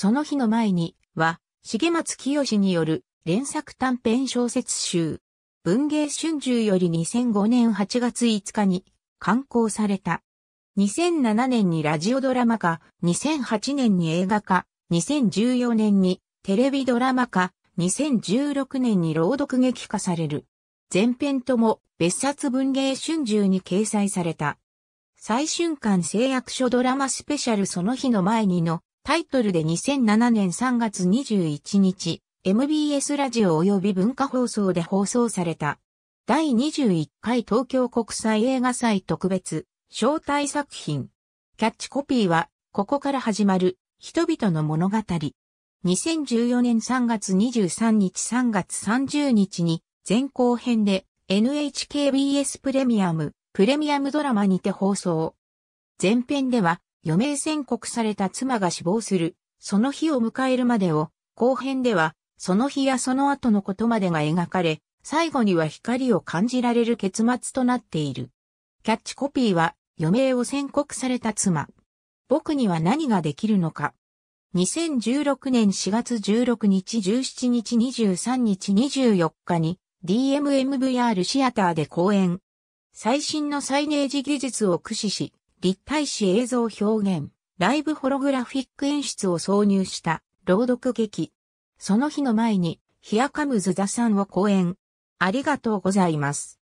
その日の前には、重松清による連作短編小説集、文芸春秋より2005年8月5日に刊行された。2007年にラジオドラマ化、2008年に映画化、2014年にテレビドラマ化、2016年に朗読劇化される。前編とも別冊文芸春秋に掲載された。最春間誓約書ドラマスペシャルその日の前にのタイトルで2007年3月21日、MBS ラジオ及び文化放送で放送された。第21回東京国際映画祭特別、招待作品。キャッチコピーは、ここから始まる、人々の物語。2014年3月23日3月30日に、前後編で NHKBS プレミアム、プレミアムドラマにて放送。前編では、余命宣告された妻が死亡する、その日を迎えるまでを、後編では、その日やその後のことまでが描かれ、最後には光を感じられる結末となっている。キャッチコピーは、余命を宣告された妻。僕には何ができるのか。2016年4月16日17日23日24日に DMMVR シアターで公演。最新のサイネージ技術を駆使し、立体視映像表現、ライブホログラフィック演出を挿入した朗読劇。その日の前に、ヒアカムズ・ザ・さんを講演。ありがとうございます。